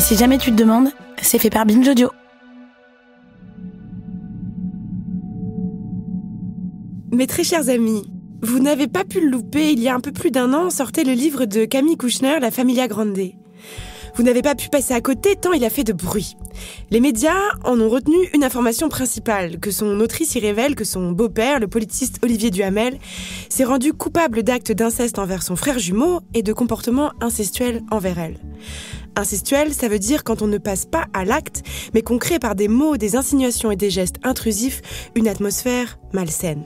Et si jamais tu te demandes, c'est fait par Binge Audio. Mes très chers amis, vous n'avez pas pu le louper, il y a un peu plus d'un an sortait le livre de Camille Kouchner, La Familia Grande. Vous n'avez pas pu passer à côté tant il a fait de bruit. Les médias en ont retenu une information principale, que son autrice y révèle que son beau-père, le politiciste Olivier Duhamel, s'est rendu coupable d'actes d'inceste envers son frère jumeau et de comportements incestuels envers elle. Incestuel, ça veut dire quand on ne passe pas à l'acte, mais qu'on crée par des mots, des insinuations et des gestes intrusifs une atmosphère malsaine.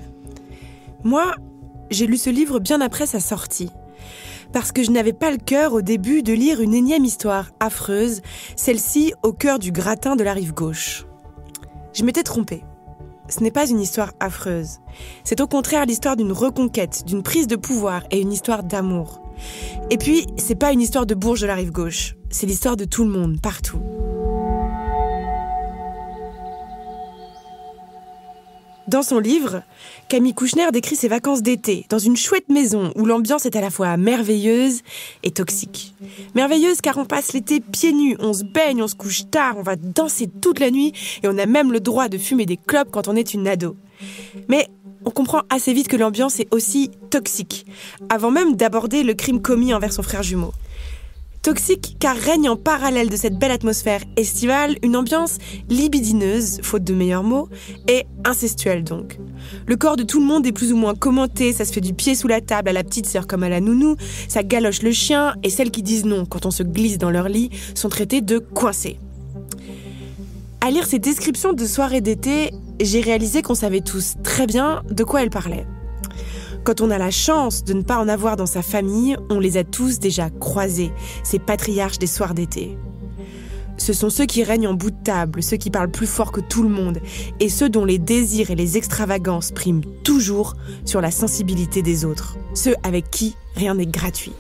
Moi, j'ai lu ce livre bien après sa sortie. Parce que je n'avais pas le cœur au début de lire une énième histoire affreuse, celle-ci au cœur du gratin de la rive gauche. Je m'étais trompée. Ce n'est pas une histoire affreuse. C'est au contraire l'histoire d'une reconquête, d'une prise de pouvoir et une histoire d'amour. Et puis, c'est pas une histoire de bourge de la rive gauche c'est l'histoire de tout le monde, partout. Dans son livre, Camille Kouchner décrit ses vacances d'été dans une chouette maison où l'ambiance est à la fois merveilleuse et toxique. Merveilleuse car on passe l'été pieds nus, on se baigne, on se couche tard, on va danser toute la nuit et on a même le droit de fumer des clopes quand on est une ado. Mais on comprend assez vite que l'ambiance est aussi toxique, avant même d'aborder le crime commis envers son frère jumeau. Toxique car règne en parallèle de cette belle atmosphère estivale une ambiance libidineuse, faute de meilleurs mots, et incestuelle donc. Le corps de tout le monde est plus ou moins commenté, ça se fait du pied sous la table à la petite sœur comme à la nounou, ça galoche le chien, et celles qui disent non quand on se glisse dans leur lit sont traitées de coincées. À lire ces descriptions de soirées d'été, j'ai réalisé qu'on savait tous très bien de quoi elles parlaient. Quand on a la chance de ne pas en avoir dans sa famille, on les a tous déjà croisés, ces patriarches des soirs d'été. Ce sont ceux qui règnent en bout de table, ceux qui parlent plus fort que tout le monde, et ceux dont les désirs et les extravagances priment toujours sur la sensibilité des autres, ceux avec qui rien n'est gratuit.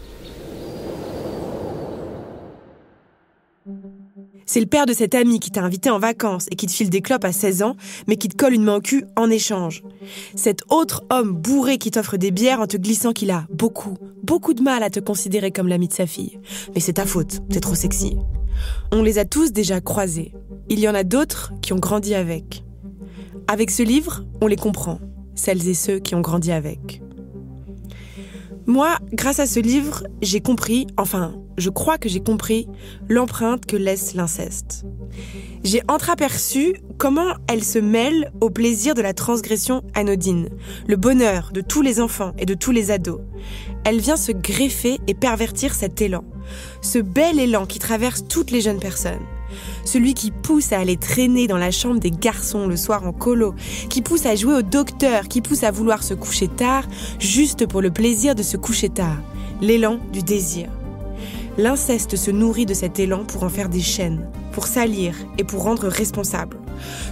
C'est le père de cet ami qui t'a invité en vacances et qui te file des clopes à 16 ans, mais qui te colle une main au cul en échange. Cet autre homme bourré qui t'offre des bières en te glissant qu'il a beaucoup, beaucoup de mal à te considérer comme l'ami de sa fille. Mais c'est ta faute, t'es trop sexy. On les a tous déjà croisés. Il y en a d'autres qui ont grandi avec. Avec ce livre, on les comprend, celles et ceux qui ont grandi avec. Moi, grâce à ce livre, j'ai compris, enfin, je crois que j'ai compris l'empreinte que laisse l'inceste. J'ai entreaperçu comment elle se mêle au plaisir de la transgression anodine, le bonheur de tous les enfants et de tous les ados. Elle vient se greffer et pervertir cet élan, ce bel élan qui traverse toutes les jeunes personnes. Celui qui pousse à aller traîner dans la chambre des garçons le soir en colo, qui pousse à jouer au docteur, qui pousse à vouloir se coucher tard, juste pour le plaisir de se coucher tard. L'élan du désir. L'inceste se nourrit de cet élan pour en faire des chaînes, pour salir et pour rendre responsable.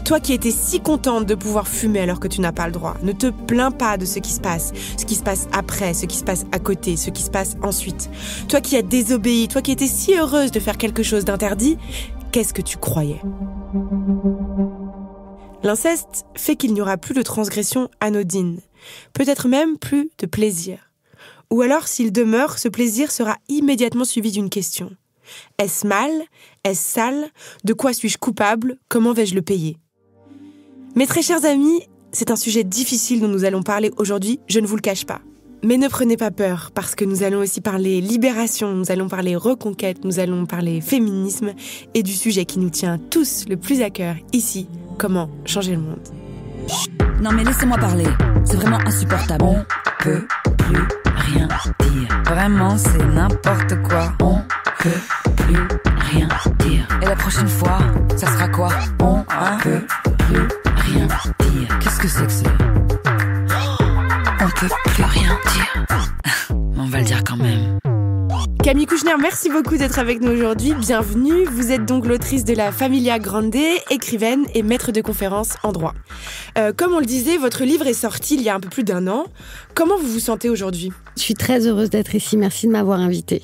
Toi qui étais si contente de pouvoir fumer alors que tu n'as pas le droit, ne te plains pas de ce qui se passe, ce qui se passe après, ce qui se passe à côté, ce qui se passe ensuite. Toi qui as désobéi, toi qui étais si heureuse de faire quelque chose d'interdit, Qu'est-ce que tu croyais L'inceste fait qu'il n'y aura plus de transgression anodine, peut-être même plus de plaisir. Ou alors, s'il demeure, ce plaisir sera immédiatement suivi d'une question. Est-ce mal Est-ce sale De quoi suis-je coupable Comment vais-je le payer Mes très chers amis, c'est un sujet difficile dont nous allons parler aujourd'hui, je ne vous le cache pas. Mais ne prenez pas peur, parce que nous allons aussi parler libération, nous allons parler reconquête, nous allons parler féminisme et du sujet qui nous tient tous le plus à cœur ici, comment changer le monde. Non mais laissez-moi parler, c'est vraiment insupportable. On peut plus rien dire. Vraiment, c'est n'importe quoi. On peut plus rien dire. Et la prochaine fois, ça sera quoi On peut plus rien dire. Qu'est-ce que c'est que ça on va le dire quand même. Camille Kouchner, merci beaucoup d'être avec nous aujourd'hui. Bienvenue. Vous êtes donc l'autrice de La Familia Grande, écrivaine et maître de conférences en droit. Euh, comme on le disait, votre livre est sorti il y a un peu plus d'un an. Comment vous vous sentez aujourd'hui Je suis très heureuse d'être ici. Merci de m'avoir invitée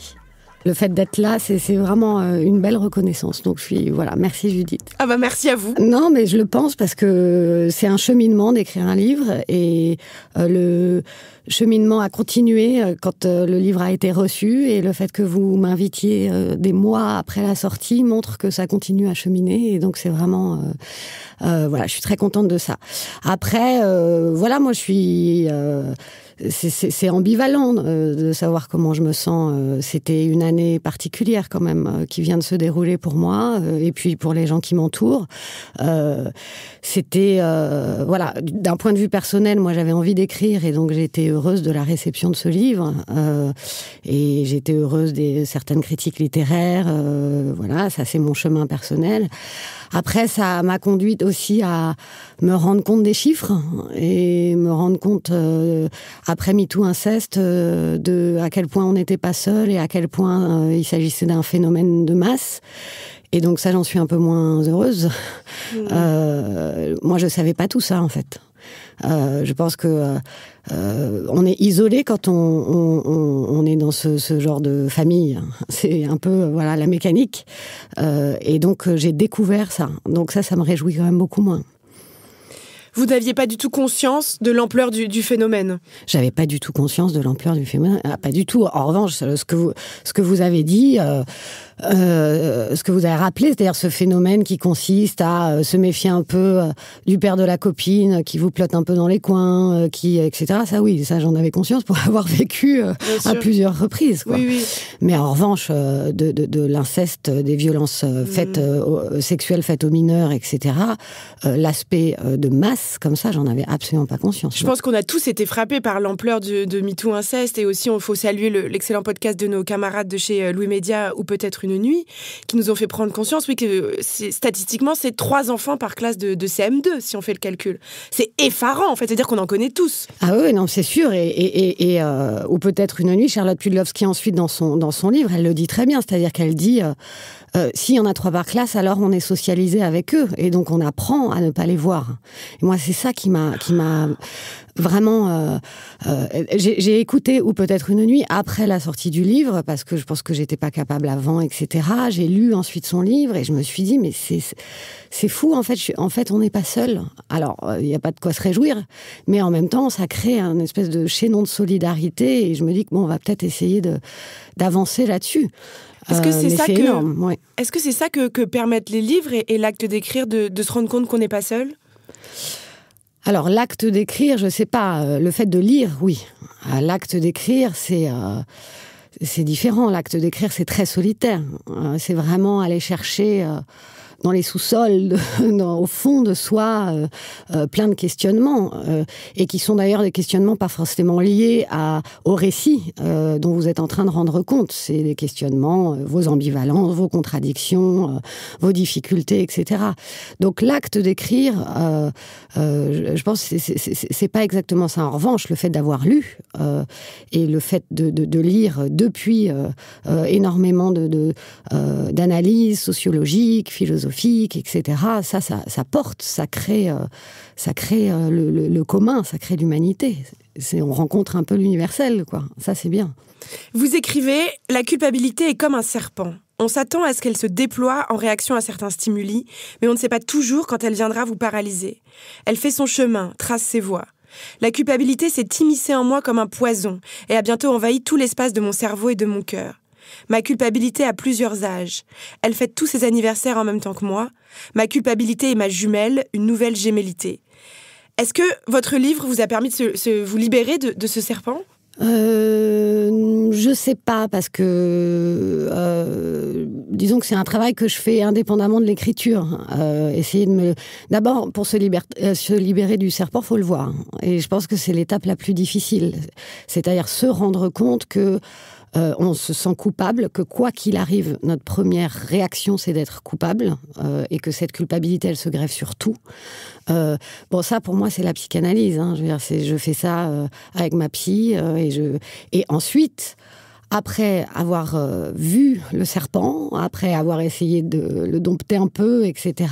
le fait d'être là, c'est vraiment euh, une belle reconnaissance. Donc je suis voilà, merci Judith. Ah bah merci à vous. Non, mais je le pense parce que c'est un cheminement d'écrire un livre et euh, le cheminement a continué euh, quand le livre a été reçu et le fait que vous m'invitiez des mois après la sortie montre que ça continue à cheminer et donc c'est vraiment voilà, je suis très contente de ça. Après voilà, moi je suis c'est ambivalent euh, de savoir comment je me sens. Euh, c'était une année particulière quand même euh, qui vient de se dérouler pour moi et puis pour les gens qui m'entourent. C'était voilà, d'un point de vue personnel, moi j'avais envie d'écrire et donc j'étais heureuse de la réception de ce livre et j'étais heureuse des certaines critiques littéraires. voilà, ça c'est mon chemin personnel. Après, ça m'a conduite aussi à me rendre compte des chiffres et me rendre compte, euh, après MeToo Inceste, euh, de à quel point on n'était pas seul et à quel point euh, il s'agissait d'un phénomène de masse. Et donc ça, j'en suis un peu moins heureuse. Mmh. Euh, moi, je savais pas tout ça, en fait. Euh, je pense que euh, euh, on est isolé quand on, est dans ce, genre de famille. C'est un peu voilà la mécanique. et donc j'ai découvert ça. Donc ça, ça me réjouit quand même beaucoup moins. Vous n'aviez pas du tout conscience de l'ampleur du, phénomène. J'avais pas du tout conscience de l'ampleur du phénomène, ah, pas du tout. En revanche, ce que vous, ce que vous avez dit. Euh, ce que vous avez rappelé, c'est-à-dire ce phénomène qui consiste à euh, se méfier un peu euh, du père de la copine, qui vous plotte un peu dans les coins, qui etc. Ça oui, ça j'en avais conscience pour avoir vécu à plusieurs reprises. Oui, oui. Mais en revanche, de, l'inceste, des violences mm. faites sexuelles faites aux mineurs, etc. L'aspect de masse comme ça, j'en avais absolument pas conscience. Je pense qu'on a tous été frappés par l'ampleur de, de MeToo inceste et aussi on faut saluer l'excellent podcast de nos camarades de chez Louis Média ou peut-être une une nuit, qui nous ont fait prendre conscience, oui, que euh, statistiquement, c'est trois enfants par classe de, CM2, si on fait le calcul. C'est effarant, en fait, c'est-à-dire qu'on en connaît tous. Ah oui, non, c'est sûr. Et, et, et, euh, ou peut-être une nuit, Charlotte Pudlowski, ensuite, dans son, dans son livre, elle le dit très bien, c'est-à-dire qu'elle dit, euh, si on y en a trois par classe, alors on est socialisé avec eux, et donc on apprend à ne pas les voir. moi, c'est ça qui m'a qui m'a vraiment, euh, euh, j'ai écouté ou peut-être une nuit après la sortie du livre parce que je pense que j'étais pas capable avant, etc. J'ai lu ensuite son livre et je me suis dit mais c'est c'est fou en fait. en fait, on n'est pas seul. Alors il euh, n'y a pas de quoi se réjouir, mais en même temps ça crée un espèce de chaînon de solidarité et je me dis que bon on va peut-être essayer de d'avancer là-dessus. Est-ce que c'est ça, que, est -ce que, ça que, que permettent les livres et, l'acte d'écrire de, de, se rendre compte qu'on n'est pas seul alors l'acte d'écrire, je sais pas, euh, le fait de lire, oui. Euh, l'acte d'écrire, c'est euh, c'est différent. L'acte d'écrire, c'est très solitaire. c'est vraiment aller chercher dans les sous-sols, au fond de soi, euh, euh, plein de questionnements, euh, et qui sont d'ailleurs des questionnements pas forcément liés à, au récit dont vous êtes en train de rendre compte. C'est des questionnements, vos ambivalences, vos contradictions, vos difficultés, etc. Donc l'acte d'écrire, je pense c'est pas exactement ça. En revanche, le fait d'avoir lu et le fait de, lire depuis énormément de, d'analyses sociologiques, philosophiques, etc. Ça, ça, porte, ça crée, euh, ça crée euh, le, le commun, ça crée l'humanité. On rencontre un peu l'universel, quoi. Ça, c'est bien. Vous écrivez La culpabilité est comme un serpent. On s'attend à ce qu'elle se déploie en réaction à certains stimuli, mais on ne sait pas toujours quand elle viendra vous paralyser. Elle fait son chemin, trace ses voies. La culpabilité s'est immiscée en moi comme un poison et a bientôt envahi tout l'espace de mon cerveau et de mon cœur. Ma culpabilité a plusieurs âges. Elle fête tous ses anniversaires en même temps que moi. Ma culpabilité est ma jumelle, une nouvelle gémellité. Est-ce que votre livre vous a permis de vous libérer de, ce serpent euh, Je ne sais pas parce que euh, disons que c'est un travail que je fais indépendamment de l'écriture. Euh, essayer de me d'abord pour se, libérer, se libérer du serpent, faut le voir. Et je pense que c'est l'étape la plus difficile, c'est-à-dire se rendre compte que euh, on se sent coupable, que quoi qu'il arrive, notre première réaction, c'est d'être coupable, euh, et que cette culpabilité, elle se grève sur tout. Euh, bon, ça, pour moi, c'est la psychanalyse. Hein. je, fais ça avec ma psy, et, ensuite après avoir vu le serpent, après avoir essayé de le dompter un peu, etc.,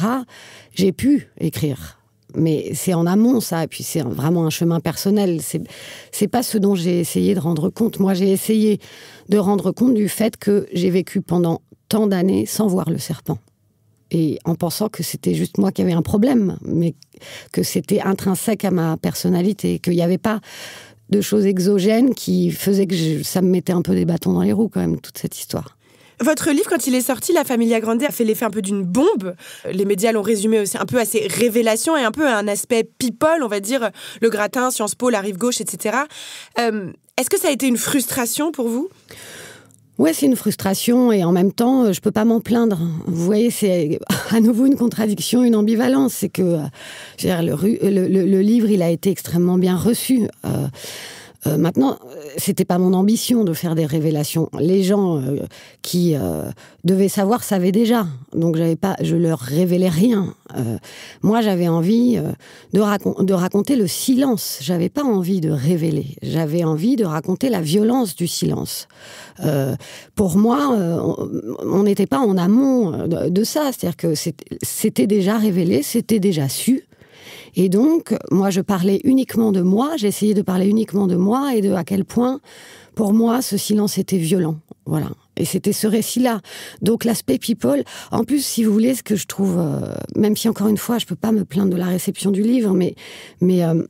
j'ai pu écrire mais c'est en amont ça, et puis c'est vraiment un chemin personnel. C'est c'est pas ce dont j'ai essayé de rendre compte. Moi, j'ai essayé de rendre compte du fait que j'ai vécu pendant tant d'années sans voir le serpent, et en pensant que c'était juste moi qui avais un problème, mais que c'était intrinsèque à ma personnalité, qu'il n'y avait pas de choses exogènes qui faisaient que ça me mettait un peu des bâtons dans les roues quand même toute cette histoire. Votre livre, quand il est sorti, La Familia Grande a fait l'effet un peu d'une bombe. Les médias l'ont résumé aussi un peu à ses révélations et un peu à un aspect people, on va dire, le gratin, Sciences Po, la rive gauche, etc. Euh, est-ce que ça a été une frustration pour vous Ouais, c'est une frustration et en même temps, euh, je peux pas m'en plaindre. Vous voyez, c'est euh, à nouveau une contradiction, une ambivalence. C'est que le, livre, il a été extrêmement bien reçu. maintenant, c'était pas mon ambition de faire des révélations. Les gens euh, qui euh, devaient savoir savaient déjà, donc j'avais pas, je leur révélais rien. Euh, moi, j'avais envie de, de raconter le silence. J'avais pas envie de révéler. J'avais envie de raconter la violence du silence. pour moi, on n'était pas en amont de ça. C'est-à-dire que c'était déjà révélé, c'était déjà su. Et donc, moi, je parlais uniquement de moi, j'essayais de parler uniquement de moi et de à quel point, pour moi, ce silence était violent. Voilà. Et c'était ce récit-là. Donc l'aspect people, en plus, si vous voulez, ce que je trouve, euh, même si encore une fois, je peux pas me plaindre de la réception du livre, mais, mais euh,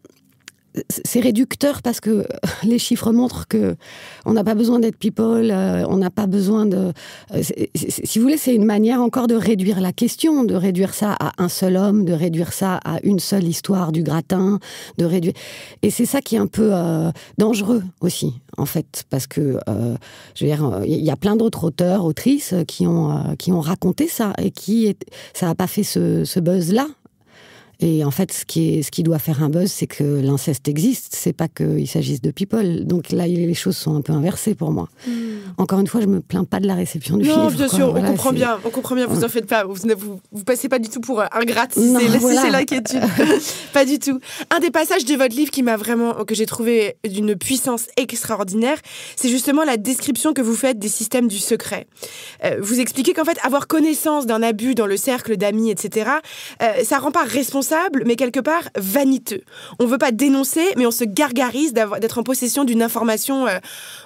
c'est réducteur parce que les chiffres montrent que on n'a pas besoin d'être people, euh, on n'a pas besoin de. Euh, si vous voulez, c'est une manière encore de réduire la question, de réduire ça à un seul homme, de réduire ça à une seule histoire du gratin, de réduire. Et c'est ça qui est un peu euh, dangereux aussi, en fait, parce que je veux dire, il y a plein d'autres auteurs, autrices qui ont qui ont raconté ça et qui ça n'a pas fait ce buzz là et en fait, ce qui, est, ce qui doit faire un buzz, c'est que l'inceste existe, c'est pas qu'il s'agisse de people. Donc là, les choses sont un peu inversées pour moi. Hmm. Encore une fois, je me plains pas de la réception du film. Non, bien sûr, on comprend bien, on comprend bien, vous en faites pas, vous, vous, passez pas du tout pour euh, ingrate, si c'est l'inquiétude. pas du tout. Un des passages de votre livre qui m'a vraiment, que j'ai trouvé d'une puissance extraordinaire, c'est justement la description que vous faites des systèmes du secret. Euh, vous expliquez qu'en fait, avoir connaissance d'un abus dans le cercle d'amis, etc., euh, ça rend pas responsable mais quelque part vaniteux. On ne veut pas dénoncer, mais on se gargarise d'être en possession d'une information, euh,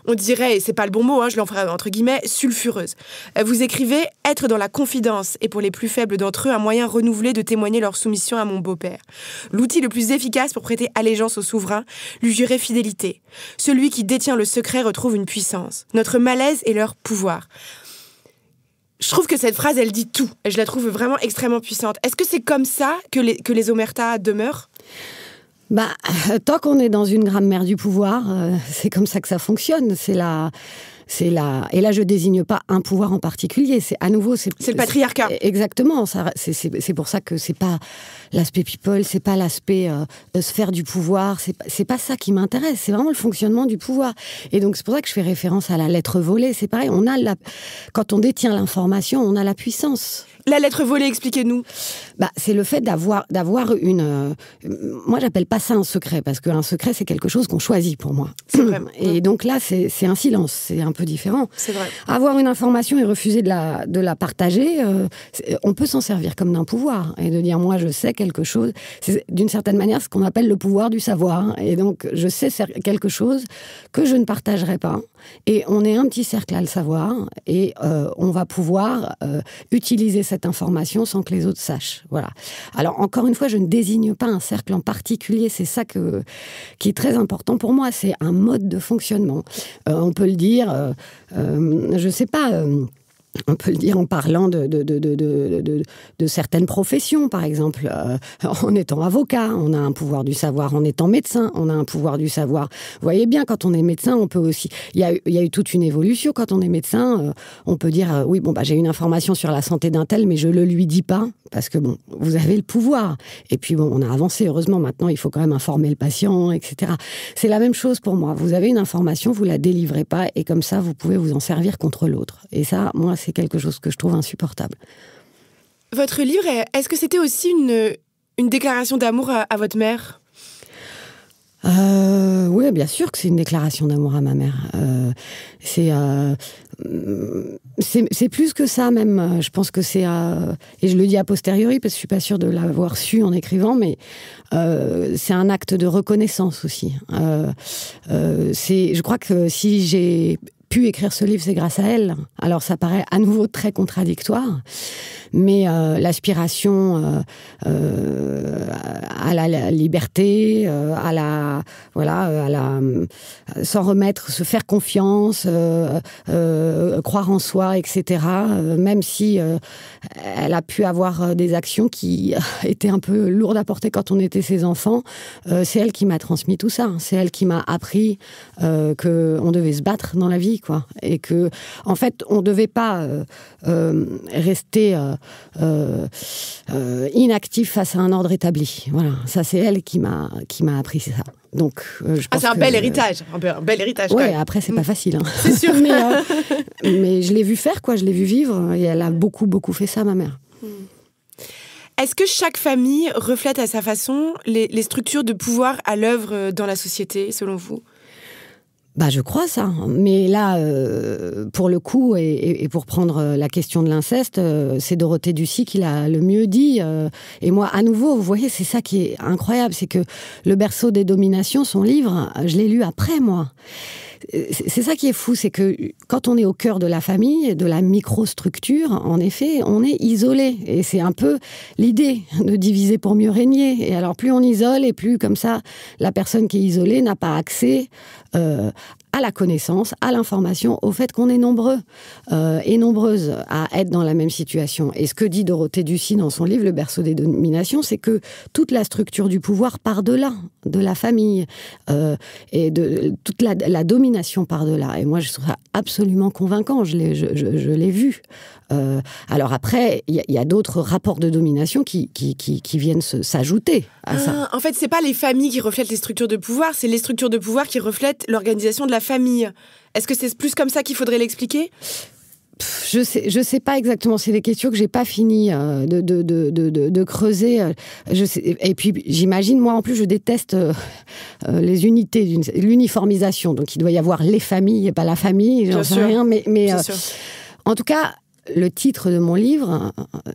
on dirait, et c'est pas le bon mot, hein, je l'en ferai entre guillemets, sulfureuse. Euh, vous écrivez être dans la confidence et pour les plus faibles d'entre eux, un moyen renouvelé de témoigner leur soumission à mon beau-père. L'outil le plus efficace pour prêter allégeance au souverain, lui jurer fidélité. Celui qui détient le secret retrouve une puissance. Notre malaise est leur pouvoir je trouve que cette phrase, elle dit tout. Je la trouve vraiment extrêmement puissante. Est-ce que c'est comme ça que les, que omertas demeurent bah, tant qu'on est dans une grammaire du pouvoir, euh, c'est comme ça que ça fonctionne. C'est la, c'est et là je désigne pas un pouvoir en particulier. C'est à nouveau, c'est, c'est le patriarcat. Exactement. c'est, pour ça que c'est pas, l'aspect people, c'est pas l'aspect euh, euh, sphère du pouvoir, c'est pas ça qui m'intéresse, c'est vraiment le fonctionnement du pouvoir. Et donc c'est pour ça que je fais référence à la lettre volée, c'est pareil, on a la, quand on détient l'information, on a la puissance. La lettre volée, expliquez-nous. Bah, c'est le fait d'avoir une. Euh, moi, j'appelle pas ça un secret parce qu'un secret, c'est quelque chose qu'on choisit pour moi. Et donc là, c'est un silence, c'est un peu différent. C'est vrai. Avoir une information et refuser de la de la partager, on peut s'en servir comme d'un pouvoir et de dire moi, je sais quelque chose. C'est d'une certaine manière ce qu'on appelle le pouvoir du savoir. Hein. Et donc, je sais quelque chose que je ne partagerai pas. Et on est un petit cercle à le savoir. Et euh, on va pouvoir euh, utiliser cette information sans que les autres sachent. Voilà. Alors, encore une fois, je ne désigne pas un cercle en particulier. C'est ça que, qui est très important pour moi. C'est un mode de fonctionnement. Euh, on peut le dire, je ne sais pas on peut le dire en parlant de, de, certaines professions, par exemple, euh, en étant avocat, on a un pouvoir du savoir, en étant médecin, on a un pouvoir du savoir. Vous voyez bien, quand on est médecin, on peut aussi... Il y a, eu toute une évolution, quand on est médecin, euh, on peut dire, euh, oui, bon, bah, j'ai une information sur la santé d'un tel, mais je le lui dis pas, parce que, bon, vous avez le pouvoir. Et puis, bon, on a avancé, heureusement, maintenant, il faut quand même informer le patient, etc. C'est la même chose pour moi. Vous avez une information, vous ne la délivrez pas, et comme ça, vous pouvez vous en servir contre l'autre. Et ça, moi, c'est quelque chose que je trouve insupportable. Votre livre, est-ce que c'était aussi une, une déclaration d'amour à, votre mère euh, oui, bien sûr que c'est une déclaration d'amour à ma mère. Euh, euh, c'est c'est plus que ça même. Je pense que c'est et je le dis a posteriori parce que je suis pas sûre de l'avoir su en écrivant, mais c'est un acte de reconnaissance aussi. c'est, je crois que si j'ai pu écrire ce livre, c'est grâce à elle. Alors ça paraît à nouveau très contradictoire, mais euh, l'aspiration euh, euh à la liberté, euh, à la voilà, euh, à la s'en remettre, se faire confiance, croire en soi, etc. même si elle a pu avoir des actions qui étaient un peu lourdes à porter quand on était ses enfants, c'est elle qui m'a transmis tout ça. C'est elle qui m'a appris que on devait se battre dans la vie, quoi. Et que, en fait, on ne devait pas euh, euh, rester euh, inactif face à un ordre établi. Voilà, ça c'est elle qui m'a qui m'a appris ça. Donc, je ah, c'est un, bel héritage, un bel héritage. Oui, après c'est pas mm. facile. Hein. C'est sûr. mais, mais, je l'ai vu faire, quoi. Je l'ai vu vivre, et elle a beaucoup beaucoup fait ça, ma mère. Mm. Est-ce que chaque famille reflète à sa façon les, les structures de pouvoir à l'œuvre dans la société, selon vous bah, je crois ça. Mais là, euh, pour le coup, et, pour prendre euh, la question de l'inceste, euh, c'est Dorothée Ducy qui l'a le mieux dit. et moi, à nouveau, vous voyez, c'est ça qui est incroyable, c'est que Le berceau des dominations, son livre, je l'ai lu après, moi c'est ça qui est fou, c'est que quand on est au cœur de la famille, de la microstructure, en effet, on est isolé. Et c'est un peu l'idée de diviser pour mieux régner. Et alors, plus on isole, et plus comme ça, la personne qui est isolée n'a pas accès euh, à la connaissance, à l'information, au fait qu'on est nombreux euh, et nombreuses à être dans la même situation. Et ce que dit Dorothée Ducy dans son livre Le berceau des dominations, c'est que toute la structure du pouvoir part de là, de la famille, euh, et de toute la, domination part de là. Et moi, je trouve absolument convaincant, je l'ai, je, l'ai vu. Euh, alors après, il y, a, d'autres rapports de domination qui, qui, viennent s'ajouter à ça. Ah, en fait, c'est pas les familles qui reflètent les structures de pouvoir, c'est les structures de pouvoir qui reflètent l'organisation de la famille. Est-ce que c'est plus comme ça qu'il faudrait l'expliquer je sais, je sais pas exactement. C'est des questions que j'ai pas fini euh, de, creuser. Euh, et puis j'imagine, moi en plus, je déteste euh, les unités, l'uniformisation. Donc il doit y avoir les familles et pas la famille. J'en sais rien, mais, en tout cas, le titre de mon livre,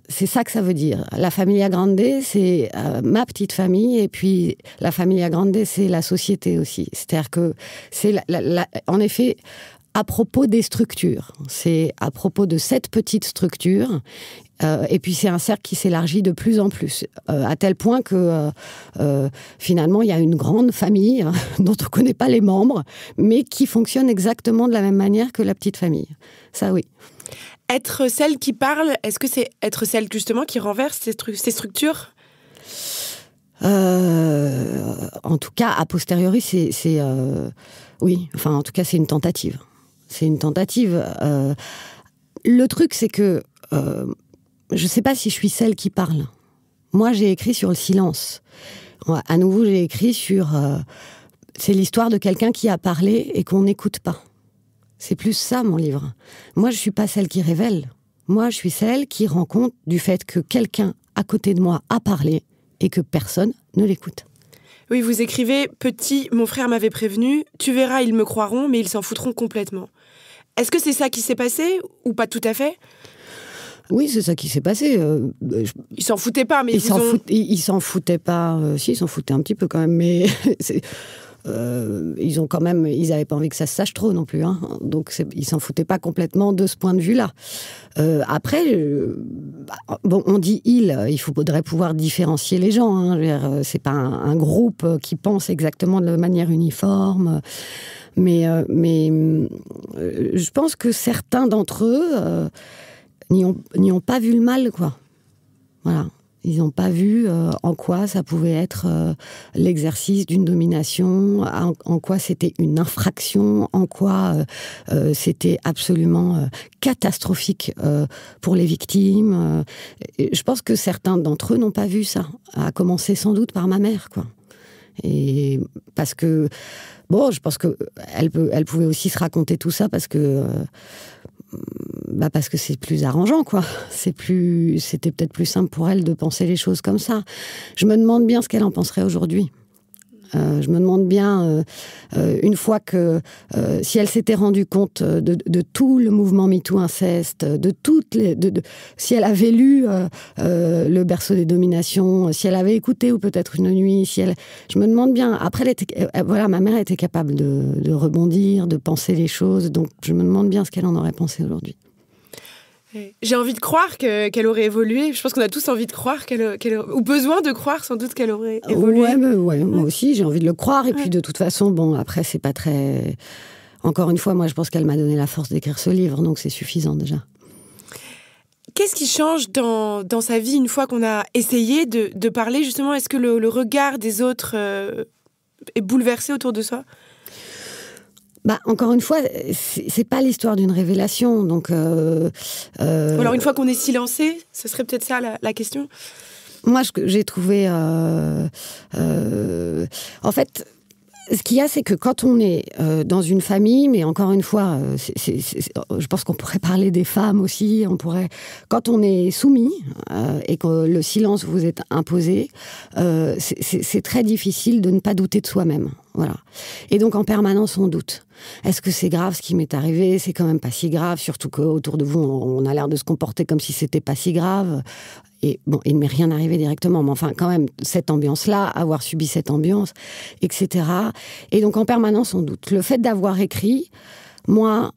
c'est ça que ça veut dire. La famille grande, c'est euh, ma petite famille, et puis la famille grande, c'est la société aussi. C'est-à-dire que c'est, en effet, à propos des structures. C'est à propos de cette petite structure. Euh, et puis c'est un cercle qui s'élargit de plus en plus, euh, à tel point que finalement il y a une grande famille hein, dont on ne connaît pas les membres, mais qui fonctionne exactement de la même manière que la petite famille. Ça oui. Être celle qui parle, est-ce que c'est être celle justement qui renverse ces, ces structures euh, En tout cas, a posteriori, c'est... Euh, oui, enfin en tout cas, c'est une tentative. C'est une tentative. Euh, le truc, c'est que je ne sais pas si je suis celle qui parle. Moi, j'ai écrit sur le silence. À nouveau, j'ai écrit sur... c'est l'histoire de quelqu'un qui a parlé et qu'on n'écoute pas. C'est plus ça mon livre. Moi, je suis pas celle qui révèle. Moi, je suis celle qui rend compte du fait que quelqu'un à côté de moi a parlé et que personne ne l'écoute. Oui, vous écrivez Petit, mon frère m'avait prévenu, tu verras, ils me croiront, mais ils s'en foutront complètement. Est-ce que c'est ça qui s'est passé ou pas tout à fait oui, c'est ça qui s'est passé. Euh, euh, ils s'en foutaient pas, mais ils s'en ont... s'en foutaient pas. Euh, si, ils s'en foutaient un petit peu quand même, mais Euh, ils ont quand même, ils n'avaient pas envie que ça se sache trop non plus. Hein. Donc ils s'en foutaient pas complètement de ce point de vue-là. Euh, après, euh, bah, bon, on dit il, il faudrait pouvoir différencier les gens. Hein. C'est pas un, groupe qui pense exactement de manière uniforme. Mais, je pense que certains d'entre eux n'y ont, ont, pas vu le mal, quoi. Voilà. Ils n'ont pas vu euh, en quoi ça pouvait être euh, l'exercice d'une domination, en, quoi c'était une infraction, en quoi euh, c'était absolument catastrophique pour les victimes. je pense que certains d'entre eux n'ont pas vu ça, à commencer sans doute par ma mère, quoi. Et parce que bon, je pense que elle, peut, elle pouvait aussi se raconter tout ça parce que bah parce que c'est plus arrangeant quoi. C'est c'était peut-être plus simple pour elle de penser les choses comme ça. Je me demande bien ce qu'elle en penserait aujourd'hui. Euh, je me demande bien, euh, euh, une fois que si elle s'était rendue compte de, tout le mouvement MeToo inceste, de toutes si elle avait lu le berceau des dominations, si elle avait écouté ou peut-être une nuit, si elle, je me demande bien. Après, voilà, ma mère était capable de rebondir, de penser les choses, donc je me demande bien ce qu'elle en aurait pensé aujourd'hui. J'ai envie de croire qu'elle aurait évolué. Je pense qu'on a tous envie de croire qu'elle, ou besoin de croire sans doute qu'elle aurait évolué. moi aussi j'ai envie de le croire. Et puis de toute façon, bon, après c'est pas très. Encore une fois, moi je pense qu'elle m'a donné la force d'écrire ce livre, donc c'est suffisant déjà. Qu'est-ce qui change dans, sa vie une fois qu'on a essayé de, parler justement Est-ce que le, regard des autres euh, est bouleversé autour de soi bah, Encore une fois, c'est pas l'histoire d'une révélation. Donc, euh, euh... Alors, une fois qu'on est silencé, ce serait peut-être ça la, la question Moi, j'ai trouvé. Euh, euh, en fait ce qu'il y a, c'est que quand on est euh, dans une famille, mais encore une fois, euh, c'est, euh, je pense qu'on pourrait parler des femmes aussi, on pourrait, quand on est soumis et que le silence vous est imposé, c'est très difficile de ne pas douter de soi-même. Voilà. Et donc en permanence on doute. Est-ce que c'est grave ce qui m'est arrivé C'est quand même pas si grave, surtout qu'autour de vous on a l'air de se comporter comme si c'était pas si grave et bon, il ne m'est rien arrivé directement, mais enfin, quand même, cette ambiance-là, avoir subi cette ambiance, etc. Et donc, en permanence, on doute. Le fait d'avoir écrit, moi,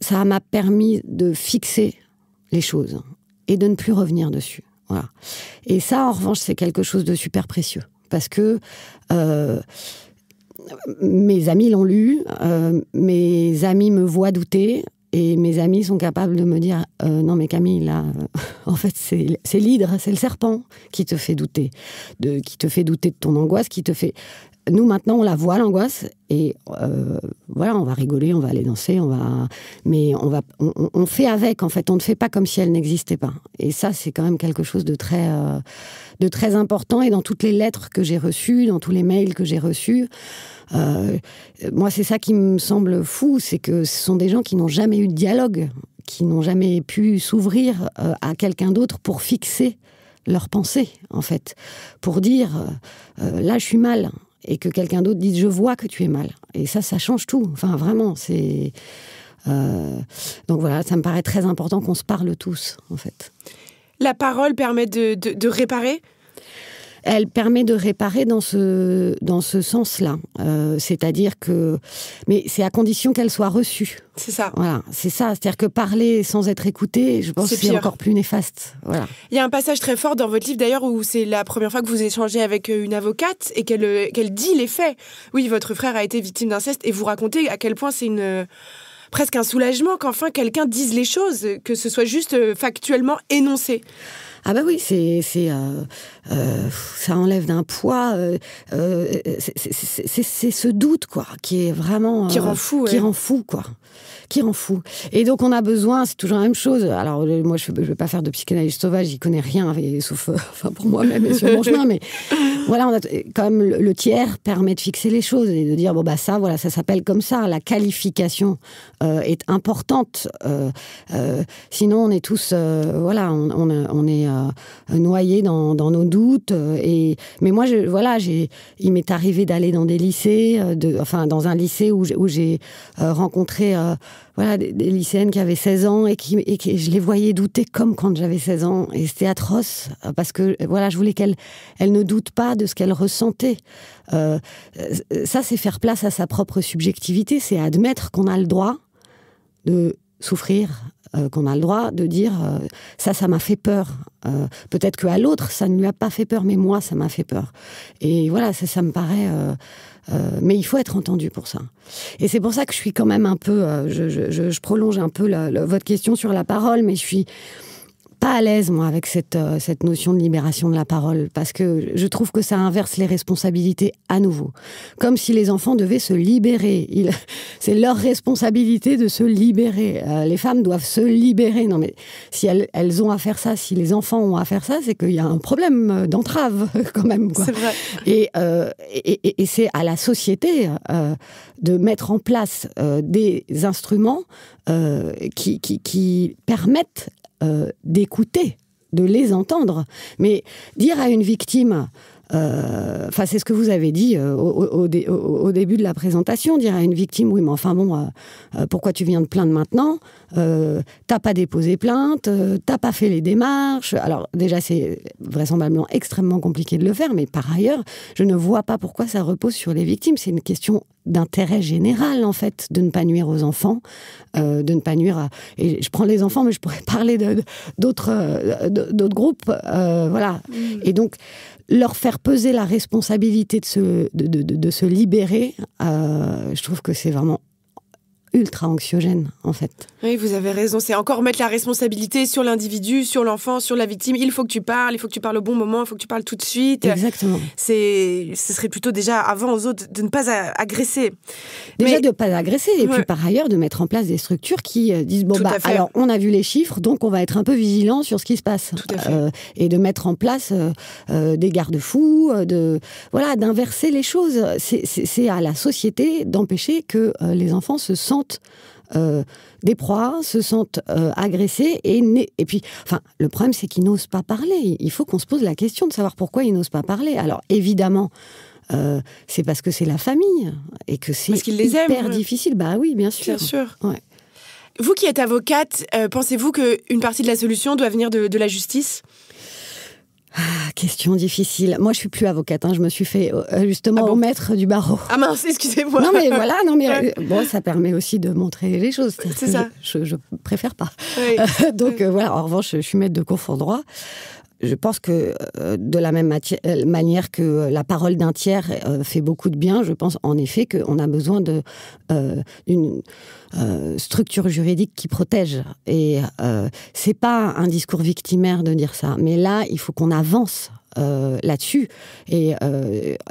ça m'a permis de fixer les choses et de ne plus revenir dessus. Voilà. Et ça, en revanche, c'est quelque chose de super précieux. Parce que euh, mes amis l'ont lu, euh, mes amis me voient douter, et mes amis sont capables de me dire euh, Non, mais Camille, là, euh, en fait, c'est l'hydre, c'est le serpent qui te fait douter. De, qui te fait douter de ton angoisse, qui te fait nous maintenant on la voit l'angoisse et euh, voilà on va rigoler on va aller danser on va mais on va on, fait avec en fait on ne fait pas comme si elle n'existait pas et ça c'est quand même quelque chose de très euh, de très important et dans toutes les lettres que j'ai reçues dans tous les mails que j'ai reçus euh, moi c'est ça qui me semble fou c'est que ce sont des gens qui n'ont jamais eu de dialogue qui n'ont jamais pu s'ouvrir à quelqu'un d'autre pour fixer leur pensée, en fait, pour dire là je suis mal, et que quelqu'un d'autre dise je vois que tu es mal. Et ça, ça change tout. Enfin, vraiment, c'est. Euh, donc voilà, ça me paraît très important qu'on se parle tous, en fait. La parole permet de, de réparer elle permet de réparer dans ce, dans ce sens-là. Euh, c'est-à-dire que. Mais c'est à condition qu'elle soit reçue. C'est ça. Voilà, c'est ça. C'est-à-dire que parler sans être écouté, je pense c'est encore plus néfaste. Voilà. Il y a un passage très fort dans votre livre d'ailleurs où c'est la première fois que vous échangez avec euh, une avocate et qu'elle euh, qu'elle dit les faits. Oui, votre frère a été victime d'inceste et vous racontez à quel point c'est une presque un soulagement qu'enfin quelqu'un dise les choses, que ce soit juste factuellement énoncé. Ah bah oui, c'est euh, euh, ça enlève d'un poids. Euh, c'est ce doute quoi qui est vraiment qui rend fou, qui rend fou quoi, qui rend fou. Et donc on a besoin, c'est toujours la même chose. Alors moi je, ne vais pas faire de psychanalyse sauvage, j'y connais rien, sauf pour moi-même et sur mon chemin, mais voilà, on quand même le, tiers permet de fixer les choses et de dire bon bah ça voilà ça s'appelle comme ça. La qualification est importante, sinon on est tous voilà on est euh, noyé dans, nos doutes. Euh, et mais moi, voilà, j'ai, il m'est arrivé d'aller dans des lycées, euh, enfin dans un lycée où, j'ai rencontré voilà des, lycéennes qui avaient 16 ans et qui je les voyais douter comme quand j'avais 16 ans et c'était atroce parce que voilà, je voulais qu'elles ne doutent pas de ce qu'elles ressentaient. ça, c'est faire place à sa propre subjectivité, c'est admettre qu'on a le droit de souffrir, euh, qu'on a le droit de dire euh, ça, ça m'a fait peur. Euh, peut-être qu'à l'autre, ça ne lui a pas fait peur, mais moi, ça m'a fait peur. Et voilà, ça, me paraît. mais il faut être entendu pour ça. Et c'est pour ça que je suis quand même un peu. Je, prolonge un peu votre question sur la parole, mais je suis pas à l'aise, moi, avec cette, euh, cette notion de libération de la parole, parce que je trouve que ça inverse les responsabilités à nouveau. Comme si les enfants devaient se libérer. C'est leur responsabilité de se libérer. Euh, les femmes doivent se libérer. Non, mais si elles, ont à faire ça, si les enfants ont à faire ça, c'est qu'il y a un problème d'entrave, quand même. Quoi. Vrai. Euh, et, et, c'est à la société de mettre en place des instruments qui, qui, qui permettent euh, d'écouter, de les entendre. Mais dire à une victime, euh, enfin c'est ce que vous avez dit euh, au, au, début de la présentation, dire à une victime, oui mais enfin bon, pourquoi tu viens de plaindre maintenant euh, t'as pas déposé plainte, euh, t'as pas fait les démarches. Alors déjà, c'est vraisemblablement extrêmement compliqué de le faire, mais par ailleurs, je ne vois pas pourquoi ça repose sur les victimes. C'est une question d'intérêt général, en fait, de ne pas nuire aux enfants, euh, de ne pas nuire à... Et je prends les enfants, mais je pourrais parler d'autres groupes. voilà. Mm. Et donc, leur faire peser la responsabilité de se, de se libérer, je trouve que c'est vraiment ultra anxiogène, en fait. Oui, vous avez raison. C'est encore mettre la responsabilité sur l'individu, sur l'enfant, sur la victime. Il faut que tu parles, il faut que tu parles au bon moment, il faut que tu parles tout de suite. Exactement. C'est, ce serait plutôt déjà avant aux autres de ne pas agresser. Déjà de ne pas agresser, et puis par ailleurs de mettre en place des structures qui euh, disent bon, bah, alors on a vu les chiffres, donc on va être un peu vigilant sur ce qui se passe. Tout à fait. Euh, et de mettre en place euh, des garde-fous, de, voilà, d'inverser les choses. C'est à la société d'empêcher que les enfants se sentent euh, des proies, se sentent euh, agressés. Et, et puis, enfin, le problème, c'est qu'ils n'osent pas parler. Il faut qu'on se pose la question de savoir pourquoi ils n'osent pas parler. Alors, évidemment, euh, c'est parce que c'est la famille et que c'est hyper aiment. difficile. Bah oui, bien sûr. Vous qui êtes avocate, pensez-vous qu'une partie de la solution doit venir de la justice ah, question difficile. Moi, je suis plus avocate. Hein. Je me suis fait euh, justement ah maître du barreau. Ah mince, excusez-moi. Non mais voilà, non mais euh, bon, ça permet aussi de montrer les choses. C'est ça. Je, préfère pas. Euh, donc voilà. En revanche, je suis maître de confort droit je pense que euh, de la même euh, manière que euh, la parole d'un tiers fait beaucoup de bien, je pense en effet qu'on a besoin d'une structure juridique qui protège. Et c'est pas un discours victimaire de dire ça, mais là, il faut qu'on avance. là-dessus et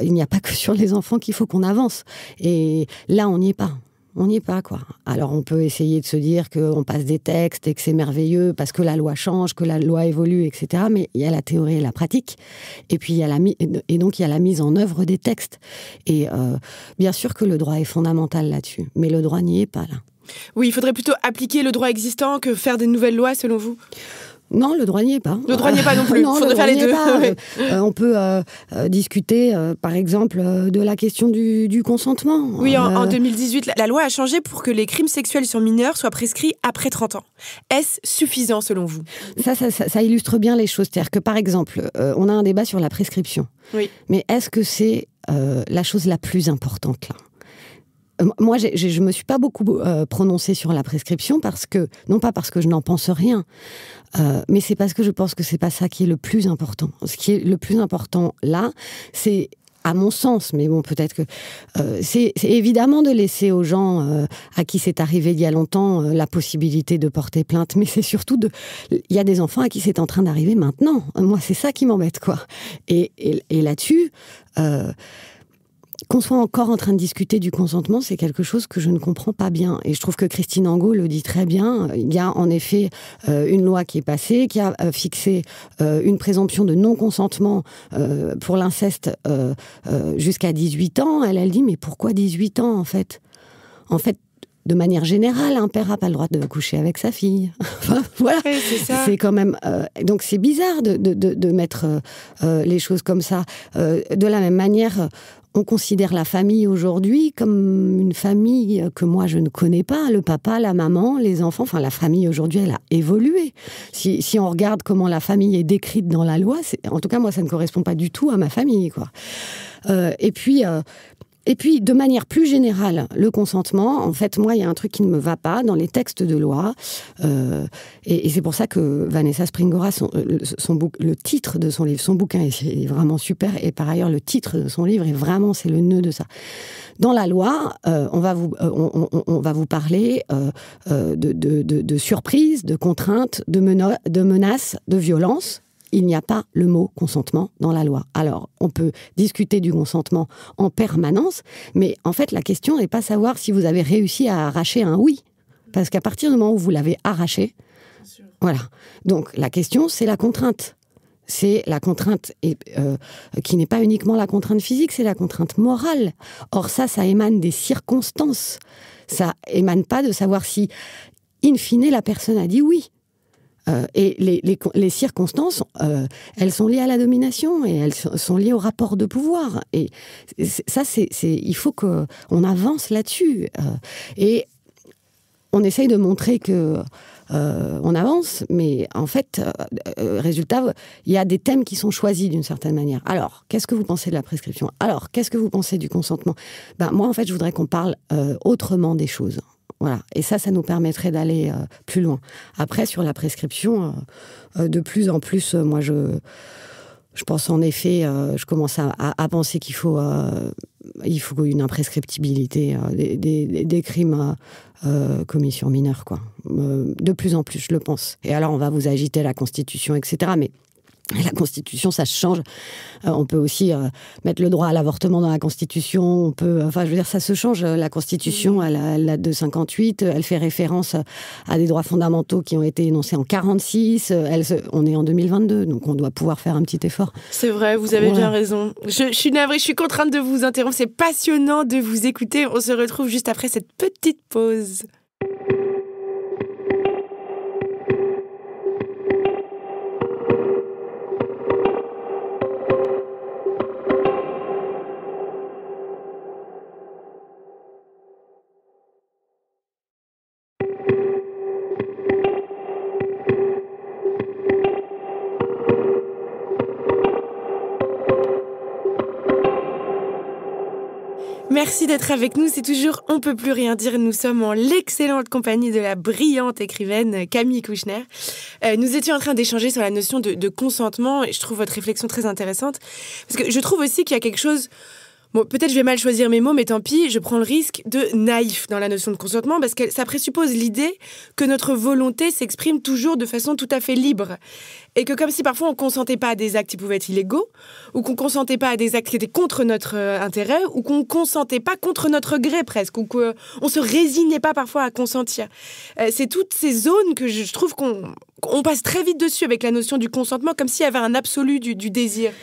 il n'y a pas que sur les enfants qu'il faut qu'on avance et là on n'y est pas on n'y est pas, quoi. Alors on peut essayer de se dire qu'on passe des textes et que c'est merveilleux parce que la loi change, que la loi évolue, etc. Mais il y a la théorie et la pratique, et puis il et donc il y a la mise en œuvre des textes. Et euh, bien sûr que le droit est fondamental là-dessus, mais le droit n'y est pas là. Oui, il faudrait plutôt appliquer le droit existant que faire des nouvelles lois, selon vous non, le droit pas. Le droit pas non plus. il faire les deux. Euh, on peut euh, euh, discuter, par exemple, de la question du, consentement. Oui, en, 2018, la, loi a changé pour que les crimes sexuels sur mineurs soient prescrits après 30 ans. Est-ce suffisant selon vous ça ça, illustre bien les choses. C'est-à-dire que, par exemple, on a un débat sur la prescription. Oui. Mais est-ce que c'est la chose la plus importante là euh, moi, je je me suis pas beaucoup euh, prononcée sur la prescription parce que, non pas parce que je n'en pense rien, euh, mais c'est parce que je pense que c'est pas ça qui est le plus important. Ce qui est le plus important là, c'est à mon sens, mais bon, peut-être que euh, c'est évidemment de laisser aux gens euh, à qui c'est arrivé il y a longtemps la possibilité de porter plainte, mais c'est surtout de, il y a des enfants à qui c'est en train d'arriver maintenant. Moi, c'est ça qui m'embête, quoi. Et, et, et là-dessus, qu'on soit encore en train de discuter du consentement, c'est quelque chose que je ne comprends pas bien. Et je trouve que Christine Angot le dit très bien. Il y a en effet euh, une loi qui est passée, qui a euh, fixé euh, une présomption de non-consentement pour l'inceste jusqu'à 18 ans. Elle, elle dit, mais pourquoi 18 ans en fait En fait, de manière générale, un père n'a pas le droit de coucher avec sa fille. voilà, c'est quand même. donc c'est bizarre de, de, de, mettre les choses comme ça. de la même manière, on considère la famille aujourd'hui comme une famille que moi je ne connais pas, le papa, la maman, les enfants, enfin la famille aujourd'hui elle a évolué. Si, on regarde comment la famille est décrite dans la loi, en tout cas moi ça ne correspond pas du tout à ma famille. quoi. Euh, et puis euh, et puis, de manière plus générale, le consentement, en fait, moi, il y a un truc qui ne me va pas dans les textes de loi. Euh, et, c'est pour ça que Vanessa Springora, son, euh, son le titre de son livre, son bouquin est, vraiment super. Et par ailleurs, le titre de son livre est vraiment, c'est le nœud de ça. Dans la loi, euh, on, va vous, on, va vous parler de, de, de, de surprises, de contraintes, de, de menaces, de violences il n'y a pas le mot consentement dans la loi. Alors, on peut discuter du consentement en permanence, mais en fait, la question n'est pas savoir si vous avez réussi à arracher un oui. Parce qu'à partir du moment où vous l'avez arraché, voilà. Donc, la question, c'est la contrainte. C'est la contrainte et, euh, qui n'est pas uniquement la contrainte physique, c'est la contrainte morale. Or, ça, ça émane des circonstances. Ça émane pas de savoir si, in fine, la personne a dit oui. Euh, et les, les, circonstances, euh, elles sont liées à la domination et elles sont liées au rapport de pouvoir. Et ça, c'est, il faut qu'on avance là-dessus. Euh, et on essaye de montrer que on avance, mais en fait, résultat, il y a des thèmes qui sont choisis d'une certaine manière. Alors, qu'est-ce que vous pensez de la prescription Alors, qu'est-ce que vous pensez du consentement ben, Moi, en fait, je voudrais qu'on parle autrement des choses. Voilà. Et ça, ça nous permettrait d'aller euh, plus loin. Après, sur la prescription, euh, euh, de plus en plus, moi, je, je pense en effet, je commence à, penser qu'il faut, il faut une imprescriptibilité des, crimes commis sur mineurs, quoi. de plus en plus, je le pense. Et alors, on va vous agiter la Constitution, etc. Mais la Constitution, ça change. Euh, on peut aussi euh, mettre le droit à l'avortement dans la Constitution. On peut, euh, enfin, je veux dire, ça se change. La Constitution, mm. elle, date de 58. Elle fait référence à des droits fondamentaux qui ont été énoncés en 46. on est en 2022, donc on doit pouvoir faire un petit effort. C'est vrai, vous avez bien raison. Je, je, suis navrée, je suis contrainte de vous interrompre. C'est passionnant de vous écouter. On se retrouve juste après cette petite pause. Merci d'être avec nous. C'est toujours On peut plus rien dire. Nous sommes en l'excellente compagnie de la brillante écrivaine Camille Kouchner. Euh, nous étions en train d'échanger sur la notion de, de, consentement et je trouve votre réflexion très intéressante parce que je trouve aussi qu'il y a quelque chose peut-être je vais mal choisir mes mots, mais tant pis, je prends le risque de naïf dans la notion de consentement parce que ça présuppose l'idée que notre volonté s'exprime toujours de façon tout à fait libre. Et que comme si parfois on consentait pas à des actes qui pouvaient être illégaux, ou qu'on consentait pas à des actes qui étaient contre notre euh, intérêt, ou qu'on consentait pas contre notre gré presque, ou qu'on se résignait pas parfois à consentir. Euh, c'est toutes ces zones que je trouve qu'on passe très vite dessus avec la notion du consentement, comme s'il y avait un absolu du désir.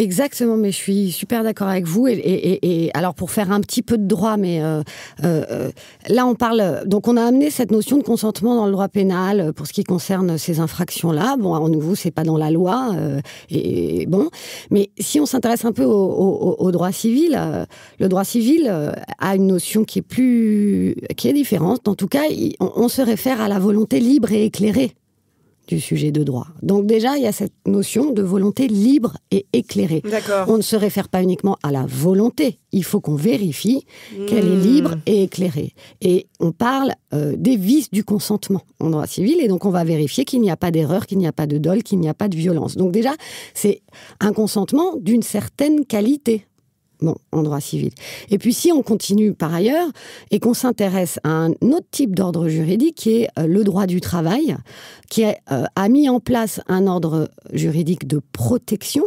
Exactement, mais je suis super d'accord avec vous. Et, et, et, alors pour faire un petit peu de droit, mais euh, euh, là on parle. Donc on a amené cette notion de consentement dans le droit pénal euh, pour ce qui concerne ces infractions-là. Bon, en nouveau, c'est pas dans la loi. Euh, et, bon, mais si on s'intéresse un peu au, au, au droit civil, le droit civil a une notion qui est plus, qui est différente. En tout cas, on, on se réfère à la volonté libre et éclairée du sujet de droit. Donc déjà, il y a cette notion de volonté libre et éclairée. On ne se réfère pas uniquement à la volonté, il faut qu'on vérifie qu'elle est hmm. libre et éclairée. Et on parle euh, des vices du consentement en droit civil, et donc on va vérifier qu'il n'y a pas d'erreur, qu'il n'y a pas de dol, qu'il n'y a pas de violence. Donc déjà, c'est un consentement d'une certaine qualité. Bon, en droit civil. Et puis si on continue par ailleurs et qu'on s'intéresse à un autre type d'ordre juridique qui est euh, le droit du travail, qui euh, a, mis en place un ordre juridique de protection,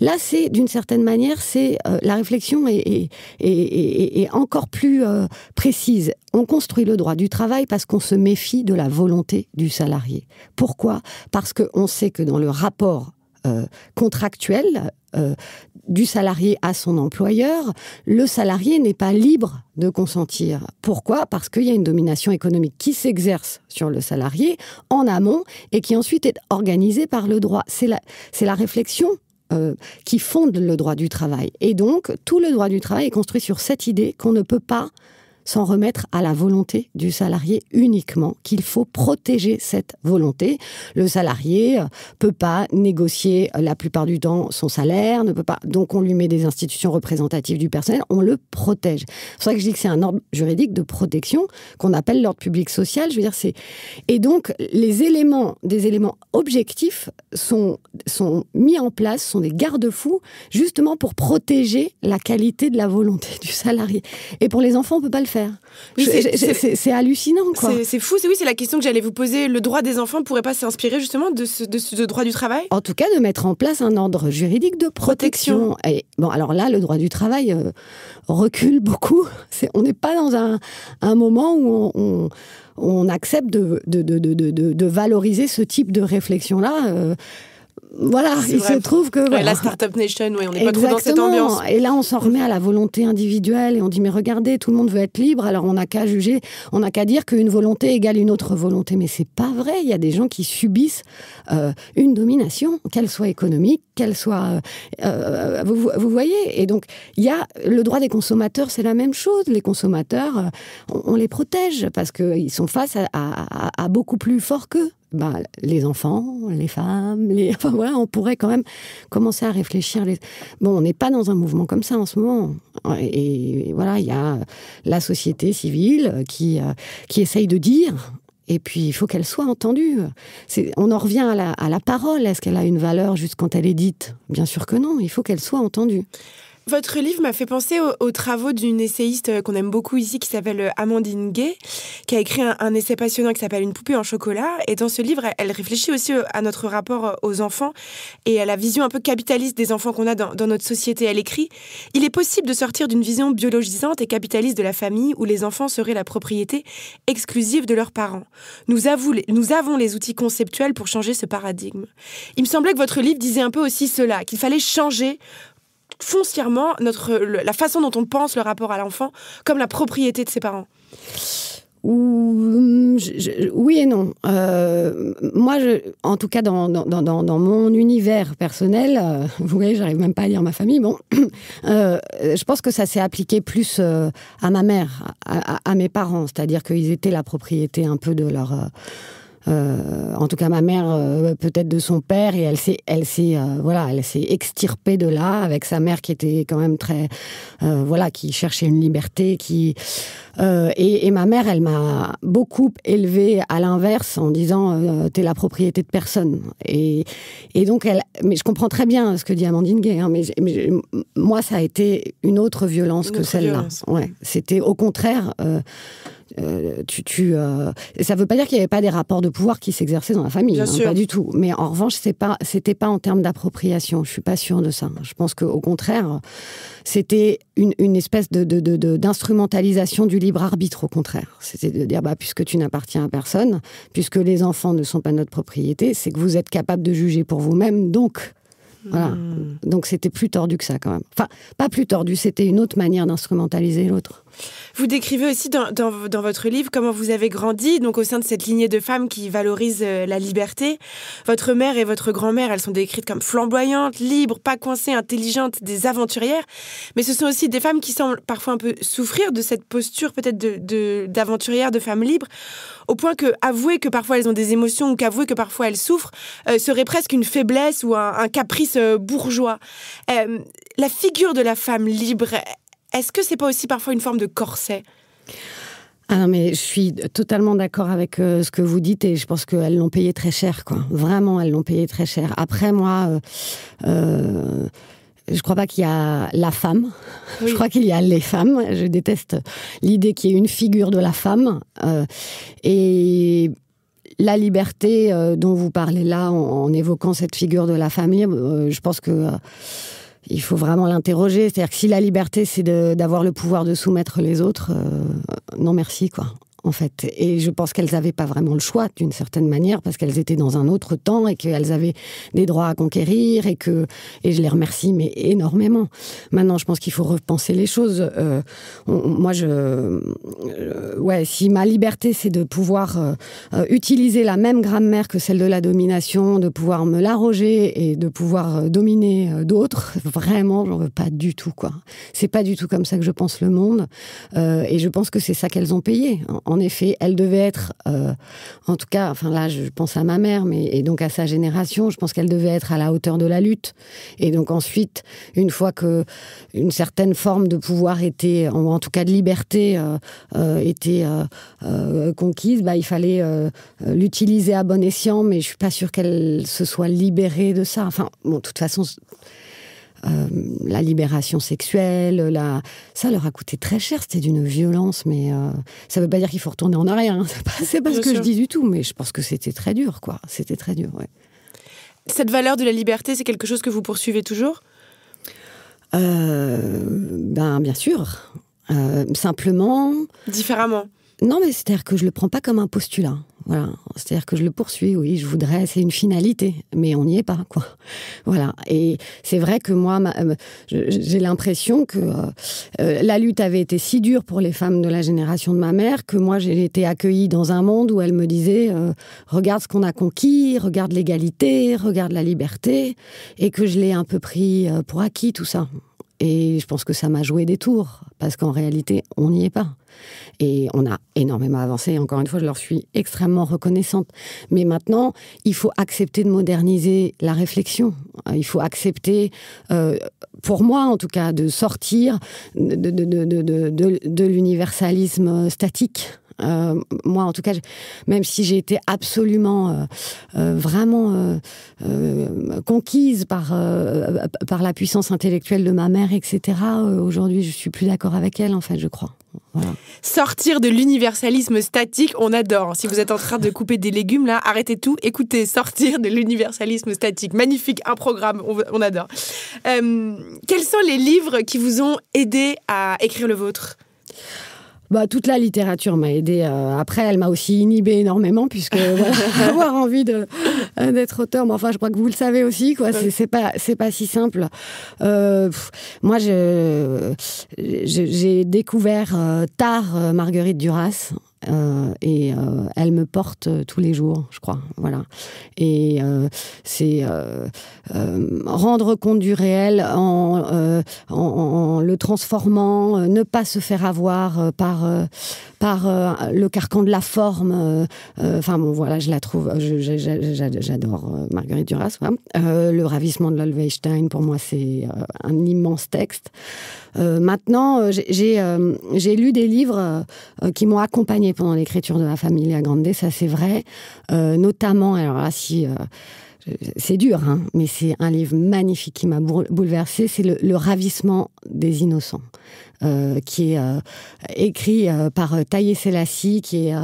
là c'est d'une certaine manière, c'est euh, la réflexion est, encore plus précise. On construit le droit du travail parce qu'on se méfie de la volonté du salarié. Pourquoi Parce qu'on sait que dans le rapport contractuel, du salarié à son employeur, le salarié n'est pas libre de consentir. Pourquoi Parce qu'il y a une domination économique qui s'exerce sur le salarié en amont et qui ensuite est organisée par le droit. C'est la, la réflexion euh, qui fonde le droit du travail. Et donc, tout le droit du travail est construit sur cette idée qu'on ne peut pas sans remettre à la volonté du salarié uniquement, qu'il faut protéger cette volonté. Le salarié euh, peut pas négocier euh, la plupart du temps son salaire, ne peut pas. Donc on lui met des institutions représentatives du personnel, on le protège. C'est ça que je dis que c'est un ordre juridique de protection qu'on appelle l'ordre public social. Je veux dire c'est et donc les éléments, des éléments objectifs sont sont mis en place, sont des garde-fous justement pour protéger la qualité de la volonté du salarié. Et pour les enfants, on peut pas le faire c'est hallucinant, C'est fou, c'est oui, c'est la question que j'allais vous poser. Le droit des enfants pourrait pas s'inspirer justement de ce, droit du travail En tout cas, de mettre en place un ordre juridique de protection. Et, bon, alors là, le droit du travail euh, recule beaucoup. on n'est pas dans un, moment où on, accepte de, valoriser ce type de réflexion-là. Euh, voilà, il se trouve que. Voilà. la Startup Nation, on n'est pas trop dans cette ambiance. Et là, on s'en remet à la volonté individuelle et on dit, mais regardez, tout le monde veut être libre, alors on n'a qu'à juger, on n'a qu'à dire qu'une volonté égale une autre volonté. Mais c'est pas vrai, il y a des gens qui subissent euh, une domination, qu'elle soit économique, qu'elle soit. Euh, euh, vous, voyez Et donc, il y a le droit des consommateurs, c'est la même chose. Les consommateurs, on, les protège parce qu'ils sont face à, à beaucoup plus fort qu'eux. Bah, les enfants, les femmes, les... voilà, on pourrait quand même commencer à réfléchir. Les... Bon, on n'est pas dans un mouvement comme ça en ce moment. Et, voilà, il y a la société civile qui, euh, qui essaye de dire, et puis il faut qu'elle soit entendue. On en revient à la, à la parole. Est-ce qu'elle a une valeur juste quand elle est dite Bien sûr que non, il faut qu'elle soit entendue. Votre livre m'a fait penser aux, travaux d'une essayiste euh, qu'on aime beaucoup ici qui s'appelle euh, Amandine Gay, qui a écrit un, essai passionnant qui s'appelle Une poupée en chocolat. Et dans ce livre, elle, réfléchit aussi euh, à notre rapport aux enfants et à la vision un peu capitaliste des enfants qu'on a dans, notre société. Elle écrit Il est possible de sortir d'une vision biologisante et capitaliste de la famille où les enfants seraient la propriété exclusive de leurs parents. nous avons les outils conceptuels pour changer ce paradigme. Il me semblait que votre livre disait un peu aussi cela, qu'il fallait changer foncièrement notre, la façon dont on pense le rapport à l'enfant comme la propriété de ses parents oui et non. Euh, moi, je, en tout cas, dans, dans, dans, mon univers personnel, euh, vous voyez, j'arrive même pas à lire ma famille. Bon, euh, je pense que ça s'est appliqué plus à ma mère, à, à mes parents, c'est-à-dire qu'ils étaient la propriété un peu de leur euh, en tout cas ma mère euh, peut-être de son père et elle s'est elle euh, voilà elle s'est extirpée de là avec sa mère qui était quand même très voilà qui cherchait une liberté qui et, ma mère elle m'a beaucoup élevée à l'inverse en disant t'es la propriété de personne et, et donc elle mais je comprends très bien ce que dit Amandine Gay hein, mais, moi ça a été une autre violence que celle-là ouais c'était au contraire euh, euh, ça ne veut pas dire qu'il n'y avait pas des rapports de pouvoir qui s'exerçaient dans la famille, non hein, pas du tout. Mais en revanche, c'est pas, c'était pas en termes d'appropriation. Je suis pas sûre de ça. Je pense qu'au contraire, c'était une, espèce d'instrumentalisation du libre arbitre. Au contraire, c'était de dire bah, puisque tu n'appartiens à personne, puisque les enfants ne sont pas notre propriété, c'est que vous êtes capable de juger pour vous-même. Donc hmm. Donc c'était plus tordu que ça quand même. Enfin, pas plus tordu, c'était une autre manière d'instrumentaliser l'autre. Vous décrivez aussi dans, votre livre comment vous avez grandi, donc au sein de cette lignée de femmes qui valorisent euh, la liberté. Votre mère et votre grand-mère, elles sont décrites comme flamboyantes, libres, pas coincées, intelligentes, des aventurières. Mais ce sont aussi des femmes qui semblent parfois un peu souffrir de cette posture peut-être d'aventurière, de, de femme libre, au point que avouer que parfois elles ont des émotions ou qu'avouer que parfois elles souffrent euh, serait presque une faiblesse ou un, caprice euh, bourgeois. la figure de la femme libre, est-ce que c'est pas aussi parfois une forme de corset ah mais je suis totalement d'accord avec euh, ce que vous dites et je pense qu'elles l'ont payé très cher, quoi. Vraiment, elles l'ont payé très cher. Après, moi, je euh, ne euh, je crois pas qu'il y a la femme. Je crois qu'il y a les femmes. Je déteste l'idée qu'il y ait une figure de la femme. et la liberté dont vous parlez là, en, évoquant cette figure de la femme je pense que il faut vraiment l'interroger. C'est-à-dire que si la liberté, c'est d'avoir le pouvoir de soumettre les autres, euh, non merci, quoi en fait. Et je pense qu'elles n'avaient pas vraiment le choix, d'une certaine manière, parce qu'elles étaient dans un autre temps et qu'elles avaient des droits à conquérir et que, et je les remercie, mais énormément. Maintenant, je pense qu'il faut repenser les choses. Euh, moi, je, euh, ouais, si ma liberté, c'est de pouvoir euh, utiliser la même grammaire que celle de la domination, de pouvoir me l'arroger et de pouvoir dominer d'autres, vraiment, j'en veux pas du tout, quoi. C'est pas du tout comme ça que je pense le monde. et je pense que c'est ça qu'elles ont payé, en en effet, elle devait être, euh, en tout cas, enfin là, je pense à ma mère, mais et donc à sa génération, je pense qu'elle devait être à la hauteur de la lutte. Et donc ensuite, une fois que une certaine forme de pouvoir était, en tout cas de liberté, euh, euh, était conquise, bah, il fallait l'utiliser à bon escient. Mais je suis pas sûre qu'elle se soit libérée de ça. Enfin, bon, de toute façon euh, la libération sexuelle, ça leur a coûté très cher. C'était d'une violence, mais euh, ça ne veut pas dire qu'il faut retourner en arrière. Hein. C'est pas, ce que je dis du tout, mais je pense que c'était très dur, quoi. C'était très dur. Ouais. Cette valeur de la liberté, c'est quelque chose que vous poursuivez toujours euh, Ben bien sûr. simplement. Différemment. Non, mais c'est-à-dire que je le prends pas comme un postulat. Voilà. C'est-à-dire que je le poursuis, oui, je voudrais, c'est une finalité, mais on n'y est pas, quoi. Voilà. Et c'est vrai que moi, euh, j'ai l'impression que euh, euh, la lutte avait été si dure pour les femmes de la génération de ma mère que moi, j'ai été accueillie dans un monde où elle me disait regarde ce qu'on a conquis, regarde l'égalité, regarde la liberté, et que je l'ai un peu pris pour acquis, tout ça. Et je pense que ça m'a joué des tours, parce qu'en réalité, on n'y est pas. Et on a énormément avancé. Encore une fois, je leur suis extrêmement reconnaissante. Mais maintenant, il faut accepter de moderniser la réflexion. Il faut accepter, euh, pour moi en tout cas, de sortir de, de, de, de l'universalisme statique. Euh, moi, en tout cas, même si j'ai été absolument, euh, euh, vraiment conquise par, par la puissance intellectuelle de ma mère, etc., aujourd'hui, je suis plus d'accord avec elle, en fait, je crois. Sortir de l'universalisme statique, on adore. Si vous êtes en train de couper des légumes, là, arrêtez tout, écoutez, sortir de l'universalisme statique. Magnifique, un programme, on, adore. quels sont les livres qui vous ont aidé à écrire le vôtre bah, toute la littérature m'a aidé. Euh, après, elle m'a aussi inhibé énormément, puisque voilà, avoir envie euh, d'être auteur, mais enfin, je crois que vous le savez aussi, quoi. C'est pas, c'est pas si simple. Euh, moi, j'ai découvert euh, tard Marguerite Duras euh, et euh, elle me porte euh, tous les jours, je crois. Voilà. Et c'est rendre compte du réel en, en, le transformant, ne pas se faire avoir par, par le carcan de la forme. Enfin bon, voilà, je la trouve, j'adore Marguerite Duras. le ravissement de l'Olweinstein, pour moi, c'est un immense texte. maintenant, j'ai lu des livres qui m'ont accompagné pendant l'écriture de la famille à Grande, ça c'est vrai. Euh, notamment, alors là, si. Euh, c'est dur, hein, mais c'est un livre magnifique qui m'a bouleversé, C'est le, ravissement des innocents. Euh, qui est euh, écrit euh, par Taïe Selassie, qui est,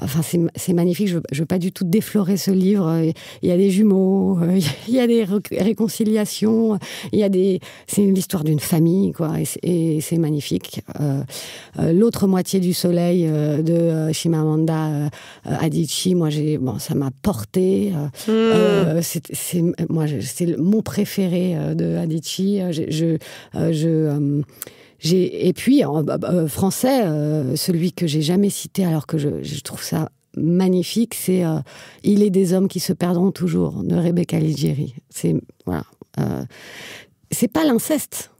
enfin, c'est magnifique. Je, ne veux pas du tout déflorer ce livre. Il y a des jumeaux, il y a des réconciliations, il y a des, c'est l'histoire d'une famille, quoi, et c'est magnifique. L'autre moitié du soleil de Shimamanda Adichie, moi, j'ai, bon, ça m'a porté. Hmm. c'est, moi, c'est mon préféré de Adichie. je, je et puis, en, bah, bah, euh, français, euh, celui que j'ai jamais cité, alors que je, trouve ça magnifique, c'est euh, Il est des hommes qui se perdront toujours de Rebecca Ligieri. C'est voilà, c'est pas l'inceste,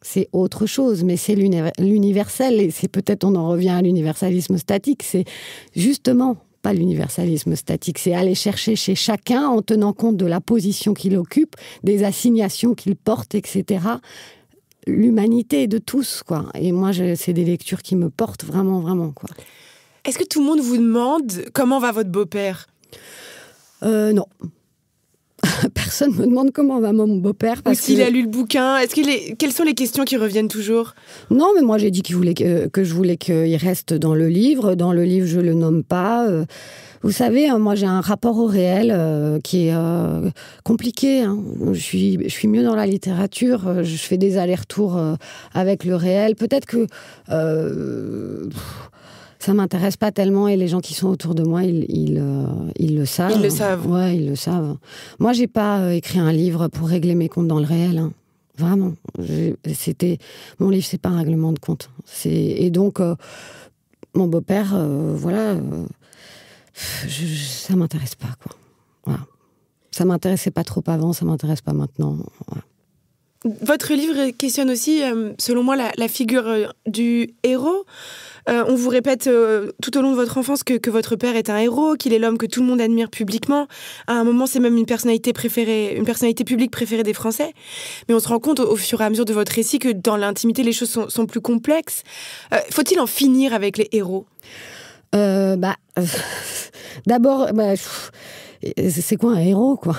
c'est autre chose, mais c'est l'universel et c'est peut-être on en revient à l'universalisme statique. C'est justement pas l'universalisme statique, c'est aller chercher chez chacun en tenant compte de la position qu'il occupe, des assignations qu'il porte, etc l'humanité de tous, quoi. Et moi, c'est des lectures qui me portent vraiment, vraiment, quoi. Est-ce que tout le monde vous demande comment va votre beau-père euh, Non. Personne ne me demande comment va mon beau-père. Parce qu'il a lu le bouquin. Est-ce qu'il est... Quelles sont les questions qui reviennent toujours Non, mais moi j'ai dit qu'il voulait que... je voulais qu'il reste dans le livre. Dans le livre, je ne le nomme pas. Euh, vous savez, hein, moi j'ai un rapport au réel euh, qui est euh, compliqué. Hein. Je, suis, je suis mieux dans la littérature, euh, je fais des allers-retours avec le réel. Peut-être que ça m'intéresse pas tellement et les gens qui sont autour de moi, ils, ils, ils le savent. Ils le savent. Ouais, ils le savent. Moi, j'ai pas écrit un livre pour régler mes comptes dans le réel. Hein. Vraiment, c'était mon livre, c'est pas un règlement de compte. C'est et donc mon beau-père, voilà, je, ça m'intéresse pas, quoi. Voilà. Ça m'intéressait pas trop avant, ça m'intéresse pas maintenant. Votre livre questionne aussi, euh, selon moi, la, figure euh, du héros. Euh, on vous répète tout au long de votre enfance que, votre père est un héros, qu'il est l'homme que tout le monde admire publiquement. À un moment, c'est même une personnalité préférée, une personnalité publique préférée des Français. Mais on se rend compte au, fur et à mesure de votre récit que dans l'intimité, les choses sont plus complexes. Faut-il en finir avec les héros euh, bah, euh, D'abord, bah, c'est quoi un héros, quoi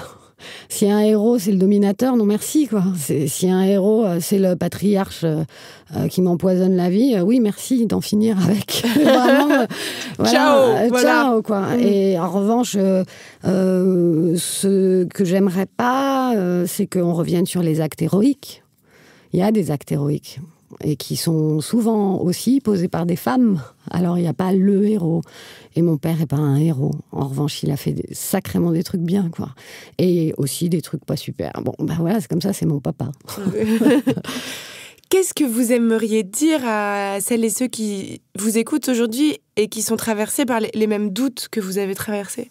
si un héros, c'est le dominateur, non merci, quoi. Si un héros, euh, c'est le patriarche euh, qui m'empoisonne la vie, oui, merci d'en finir avec. ciao, Et en revanche, ce que j'aimerais pas, c'est qu'on revienne sur les actes héroïques. Il y a des actes héroïques et qui sont souvent aussi posées par des femmes. Alors il n'y a pas le héros. Et mon père n'est pas un héros. En revanche, il a fait sacrément des trucs bien, quoi. Et aussi des trucs pas super. Bon, ben voilà, c'est comme ça, c'est mon papa. Qu'est-ce que vous aimeriez dire à celles et ceux qui vous écoutent aujourd'hui et qui sont traversés par les mêmes doutes que vous avez traversés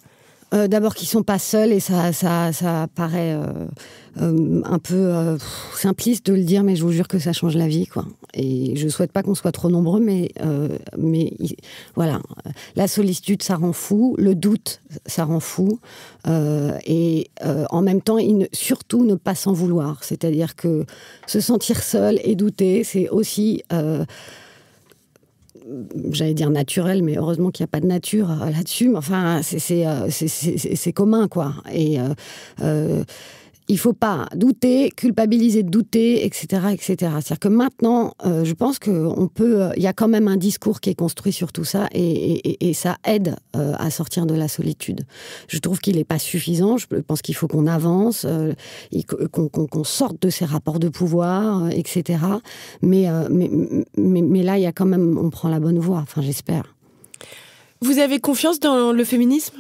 euh, d'abord qu'ils sont pas seuls et ça, ça, ça paraît euh, euh, un peu simpliste de le dire, mais je vous jure que ça change la vie, quoi. Et je souhaite pas qu'on soit trop nombreux, mais mais voilà, la solitude ça rend fou, le doute ça rend fou, et en même temps, il ne, surtout ne pas s'en vouloir, c'est-à-dire que se sentir seul et douter, c'est aussi j'allais dire naturel, mais heureusement qu'il n'y a pas de nature euh, là-dessus. Mais enfin, c'est euh, commun, quoi. Et euh, il faut pas douter, culpabiliser, de douter, etc., etc. C'est-à-dire que maintenant, euh, je pense qu'il peut, euh, il y a quand même un discours qui est construit sur tout ça et, ça aide euh, à sortir de la solitude. Je trouve qu'il n'est pas suffisant. Je pense qu'il faut qu'on avance, qu'on sorte de ces rapports de pouvoir, etc. Mais, mais, là, il y quand même, on prend la bonne voie. Enfin, j'espère. Vous avez confiance dans le féminisme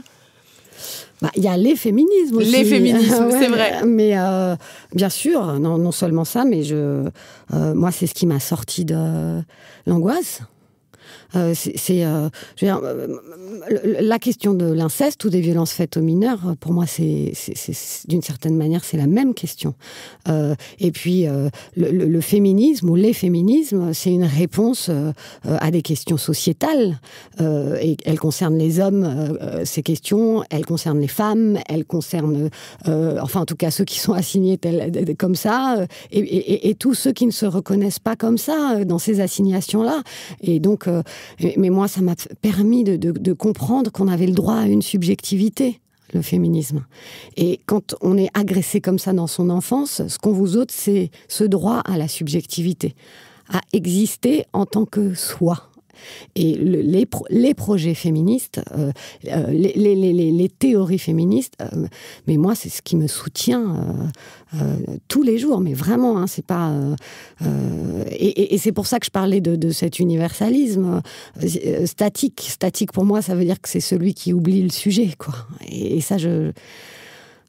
bah, il y a les féminismes aussi. Les féminismes, c'est vrai. Mais euh, bien sûr, non, non, seulement ça, mais je, euh, moi, c'est ce qui m'a sorti de l'angoisse. Euh, c'est, euh, euh, la question de l'inceste ou des violences faites aux mineurs, euh, pour moi, c'est, d'une certaine manière, c'est la même question. et puis, le, le, le, féminisme ou les féminismes, c'est une réponse à des questions sociétales. et elles concernent les hommes, ces questions, elles concernent les femmes, elles concernent, enfin, en tout cas, ceux qui sont assignés comme ça, et, et, et tous ceux qui ne se reconnaissent pas comme ça dans ces assignations-là. Et donc, mais moi, ça m'a permis de, comprendre qu'on avait le droit à une subjectivité le féminisme. Et quand on est agressé comme ça dans son enfance, ce qu'on vous ôte, c'est ce droit à la subjectivité, à exister en tant que soi. Et les, projets féministes, euh, euh, les, théories féministes, euh, mais moi, c'est ce qui me soutient tous les jours, mais vraiment, hein, c'est pas. et, c'est pour ça que je parlais de, cet universalisme statique. Statique, pour moi, ça veut dire que c'est celui qui oublie le sujet, quoi. et ça, je.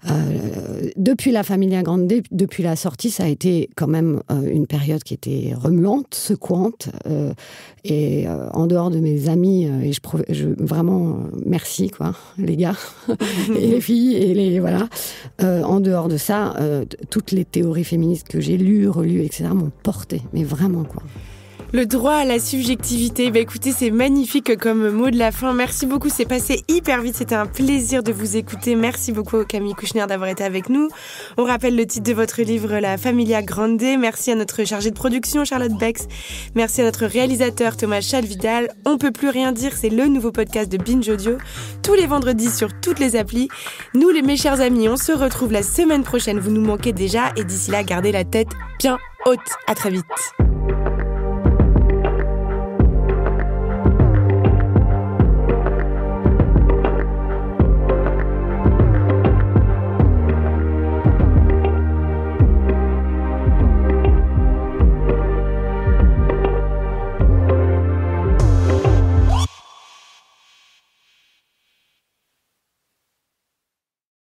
Euh, depuis la famille Grande, depuis la sortie, ça a été quand même euh, une période qui était remuante, secouante. Euh, et en dehors de mes amis, et je, vraiment merci quoi, les gars et les filles et les voilà. en dehors de ça, toutes les théories féministes que j'ai lues, relues, etc. m'ont porté, mais vraiment quoi. Le droit à la subjectivité. Bah, écoutez, c'est magnifique comme mot de la fin. Merci beaucoup, c'est passé hyper vite. C'était un plaisir de vous écouter. Merci beaucoup Camille Kouchner d'avoir été avec nous. On rappelle le titre de votre livre La Familia Grande. Merci à notre chargée de production Charlotte Bex. Merci à notre réalisateur Thomas Chalvidal. On peut plus rien dire, c'est le nouveau podcast de Binge Audio tous les vendredis sur toutes les applis. Nous les mes chers amis, on se retrouve la semaine prochaine. Vous nous manquez déjà et d'ici là, gardez la tête bien haute. À très vite.